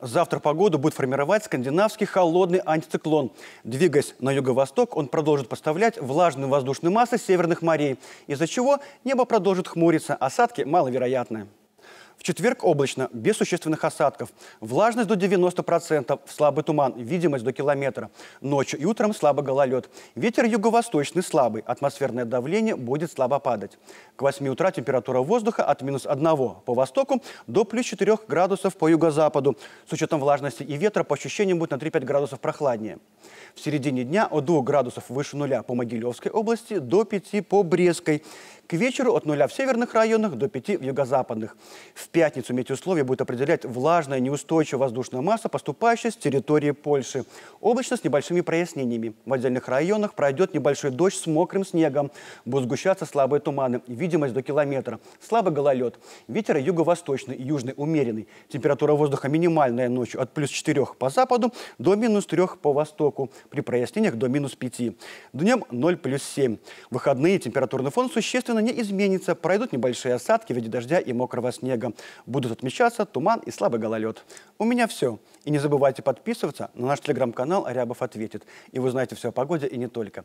Завтра погоду будет формировать скандинавский холодный антициклон. Двигаясь на юго-восток, он продолжит поставлять влажные воздушные массы северных морей, из-за чего небо продолжит хмуриться, осадки маловероятны четверг облачно, без существенных осадков. Влажность до 90%, слабый туман, видимость до километра. Ночью и утром слабо гололед. Ветер юго-восточный слабый, атмосферное давление будет слабо падать. К 8 утра температура воздуха от минус 1 по востоку до плюс 4 градусов по юго-западу. С учетом влажности и ветра по ощущениям будет на 3-5 градусов прохладнее. В середине дня от 2 градусов выше нуля по Могилевской области до 5 по Брестской. К вечеру от нуля в северных районах до 5 в юго-западных. В пятницу метеоусловия будет определять влажная неустойчивая воздушная масса, поступающая с территории Польши. Облачно с небольшими прояснениями. В отдельных районах пройдет небольшой дождь с мокрым снегом. Будут сгущаться слабые туманы. Видимость до километра. Слабый гололед. Ветер юго-восточный и южный умеренный. Температура воздуха минимальная ночью от плюс 4 по западу до минус 3 по востоку востоку. При прояснениях до минус 5. Днем 0 плюс 7. В выходные температурный фон существенно не изменится. Пройдут небольшие осадки в виде дождя и мокрого снега. Будут отмечаться туман и слабый гололед. У меня все. И не забывайте подписываться на наш телеграм-канал «Рябов ответит». И вы узнаете все о погоде и не только.